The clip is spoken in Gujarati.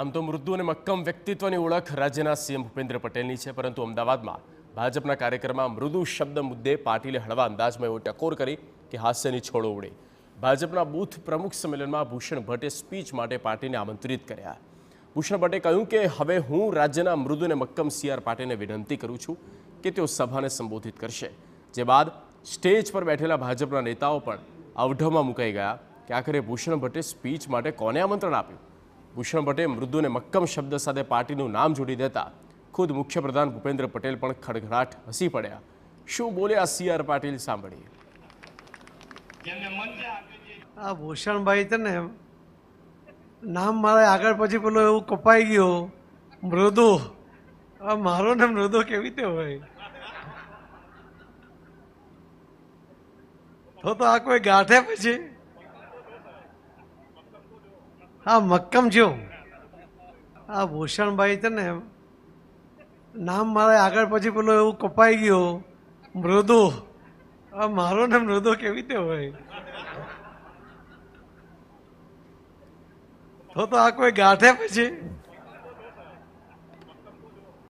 આમ તો મૃદુ અને મક્કમ વ્યક્તિત્વની ઓળખ રાજ્યના સીએમ ભૂપેન્દ્ર પટેલની છે પરંતુ અમદાવાદમાં ભાજપના કાર્યક્રમમાં મૃદુ શબ્દ મુદ્દે પાટીલે હળવા અંદાજમાં એવો ટકોર કરી કે હાસ્યની છોડો ઉડે ભાજપના બૂથ પ્રમુખ સંમેલનમાં ભૂષણ ભટ્ટે સ્પીચ માટે પાટીલને આમંત્રિત કર્યા ભૂષણ ભટ્ટે કહ્યું કે હવે હું રાજ્યના મૃદુ અને મક્કમ સીઆર પાટીલને વિનંતી કરું છું કે તેઓ સભાને સંબોધિત કરશે જે બાદ સ્ટેજ પર બેઠેલા ભાજપના નેતાઓ પણ અવઢવમાં મુકાઈ ગયા કે આખરે ભૂષણ ભટ્ટે સ્પીચ માટે કોને આમંત્રણ આપ્યું ભૂષણ પટેલ મૃદુને મક્કમ શબ્દ સાથે પાર્ટીનું નામ જોડી દેતા ખુદ મુખ્યપ્રધાન ભૂપેન્દ્ર પટેલ પણ ખડઘડાટ હસી પડ્યા શું બોલ્યા સી આર પાટીલ સાંભળીએ આ ભૂષણભાઈ છે ને નામ મારા આગળ પછી પેલો એવું કપાઈ ગયો મૃદુ મારો ને મૃદુ કેવી રીતે હોય તો તો આ કોઈ ગાંઠે પછી આ મક્કમ જો આ ભૂષણભાઈ છે ને નામ મારે આગળ પછી પેલો એવું કપાઈ ગયો મૃદુ આ મારો ને મૃદુ કેવી રીતે હોય તો તો આ કોઈ ગાંઠે પછી